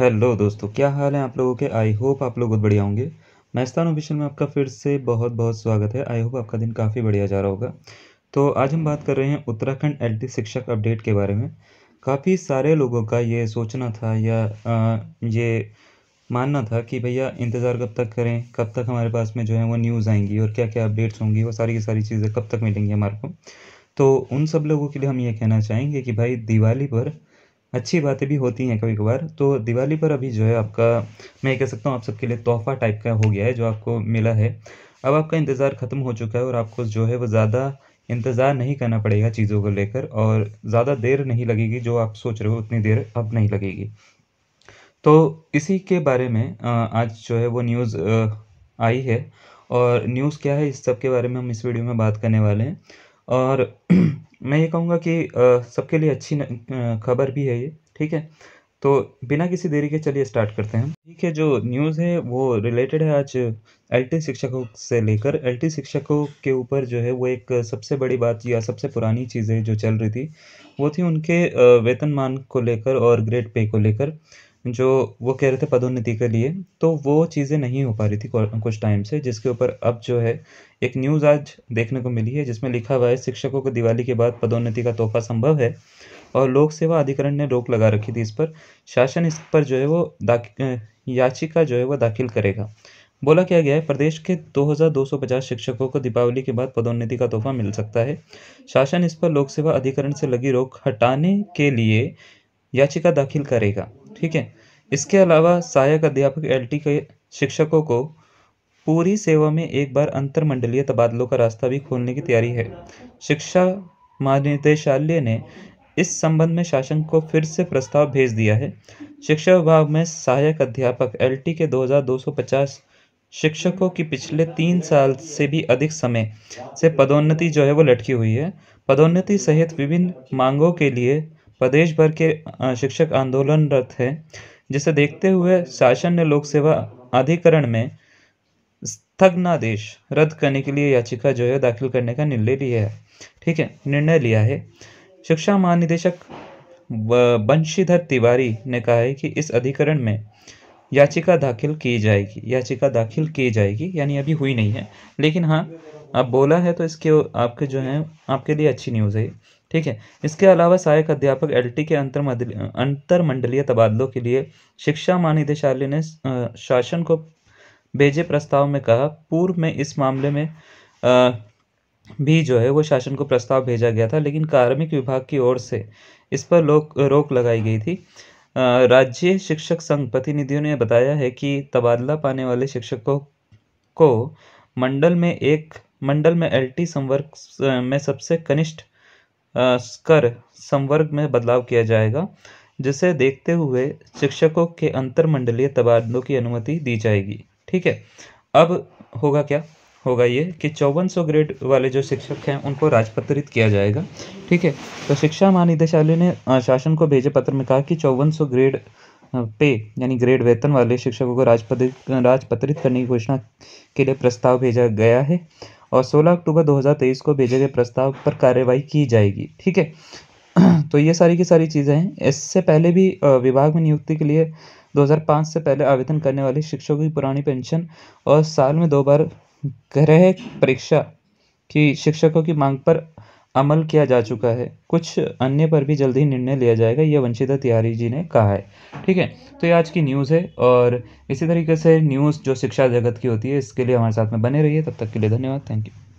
hello दोस्तों क्या हाल है आप लोगों के आई होप आप लोग बहुत बढ़िया होंगे मैस्तान ऑफिशियल में आपका फिर से बहुत बहुत स्वागत है आई होप आपका दिन काफ़ी बढ़िया जा रहा होगा तो आज हम बात कर रहे हैं उत्तराखंड एल शिक्षक अपडेट के बारे में काफ़ी सारे लोगों का ये सोचना था या आ, ये मानना था कि भैया इंतज़ार कब तक करें कब तक हमारे पास में जो है वो न्यूज़ आएंगी और क्या क्या अपडेट्स होंगी वो सारी की सारी चीज़ें कब तक मिलेंगी हमारे को तो उन सब लोगों के लिए हम ये कहना चाहेंगे कि भाई दिवाली पर अच्छी बातें भी होती हैं कभी कभार तो दिवाली पर अभी जो है आपका मैं कह सकता हूँ आप सबके लिए तोहफा टाइप का हो गया है जो आपको मिला है अब आपका इंतज़ार ख़त्म हो चुका है और आपको जो है वो ज़्यादा इंतज़ार नहीं करना पड़ेगा चीज़ों को लेकर और ज़्यादा देर नहीं लगेगी जो आप सोच रहे हो उतनी देर अब नहीं लगेगी तो इसी के बारे में आज जो है वो न्यूज़ आई है और न्यूज़ क्या है इस सब के बारे में हम इस वीडियो में बात करने वाले हैं और मैं ये कहूँगा कि सबके लिए अच्छी खबर भी है ये ठीक है तो बिना किसी देरी के चलिए स्टार्ट करते हैं ठीक है जो न्यूज़ है वो रिलेटेड है आज एल शिक्षकों से लेकर एल शिक्षकों के ऊपर जो है वो एक सबसे बड़ी बात या सबसे पुरानी चीज़ें जो चल रही थी वो थी उनके वेतनमान को लेकर और ग्रेड पे को लेकर जो वो कह रहे थे पदोन्नति के लिए तो वो चीज़ें नहीं हो पा रही थी कुछ टाइम से जिसके ऊपर अब जो है एक न्यूज़ आज देखने को मिली है जिसमें लिखा हुआ है शिक्षकों को दिवाली के बाद पदोन्नति का तोहफा संभव है और लोक सेवा अधिकरण ने रोक लगा रखी थी इस पर शासन इस पर जो है वो याचिका जो है वो दाखिल करेगा बोला क्या गया है प्रदेश के 2250 शिक्षकों को दीपावली के बाद पदोन्नति का तोहफा मिल सकता है शासन इस पर लोक सेवा अधिकरण से लगी रोक हटाने के लिए याचिका दाखिल करेगा ठीक है इसके अलावा सहायक अध्यापक एलटी के शिक्षकों को पूरी सेवा में एक बार अंतरमंडलीय तबादलों का रास्ता भी खोलने की तैयारी है शिक्षा महानिदेशालय ने इस संबंध में शासन को फिर से प्रस्ताव भेज दिया है शिक्षा विभाग में सहायक अध्यापक एल के 2250 शिक्षकों की पिछले तीन साल से भी अधिक समय से पदोन्नति जो है वो लटकी हुई है पदोन्नति सहित विभिन्न मांगों के लिए प्रदेश भर के शिक्षक आंदोलनरत है जिसे देखते हुए शासन ने लोक सेवा अधिकरण में स्थगनादेश रद्द करने के लिए याचिका जो है दाखिल करने का निर्णय लिया है ठीक है निर्णय लिया है शिक्षा महानिदेशक बंशीधर तिवारी ने कहा है कि इस अधिकरण में याचिका दाखिल की जाएगी याचिका दाखिल की जाएगी यानी अभी हुई नहीं है लेकिन हाँ आप बोला है तो इसके आपके जो है आपके लिए अच्छी न्यूज़ है ठीक है इसके अलावा सहायक अध्यापक एलटी के अंतर अंतरमंडलीय तबादलों के लिए शिक्षा महानिदेशालय ने शासन को भेजे प्रस्ताव में कहा पूर्व में इस मामले में आ, भी जो है वो शासन को प्रस्ताव भेजा गया था लेकिन कार्मिक विभाग की ओर से इस पर लोक रोक लगाई गई थी राज्य शिक्षक संघ प्रतिनिधियों ने बताया है कि तबादला पाने वाले शिक्षकों को मंडल में एक मंडल में एलटी संवर्ग में सबसे कनिष्ठ कर संवर्ग में बदलाव किया जाएगा जिसे देखते हुए शिक्षकों के अंतरमंडलीय तबादलों की अनुमति दी जाएगी ठीक है अब होगा क्या होगा ये कि चौवन सौ ग्रेड वाले जो शिक्षक हैं उनको राजपत्रित किया जाएगा ठीक है तो शिक्षा महानिदेशालय ने शासन को भेजे पत्र में कहा कि चौवन सौ ग्रेड पे यानी ग्रेड वेतन वाले शिक्षकों को राजपत्रित राजपत्रित करने की घोषणा के लिए प्रस्ताव भेजा गया है और 16 अक्टूबर 2023 को भेजे गए प्रस्ताव पर कार्रवाई की जाएगी ठीक है तो ये सारी की सारी चीज़ें हैं इससे पहले भी विभाग में नियुक्ति के लिए 2005 से पहले आवेदन करने वाले शिक्षकों की पुरानी पेंशन और साल में दो बार गृह परीक्षा की शिक्षकों की मांग पर अमल किया जा चुका है कुछ अन्य पर भी जल्द ही निर्णय लिया जाएगा ये वंशिता तिहारी जी ने कहा है ठीक है तो ये आज की न्यूज़ है और इसी तरीके से न्यूज़ जो शिक्षा जगत की होती है इसके लिए हमारे साथ में बने रहिए तब तक के लिए धन्यवाद थैंक यू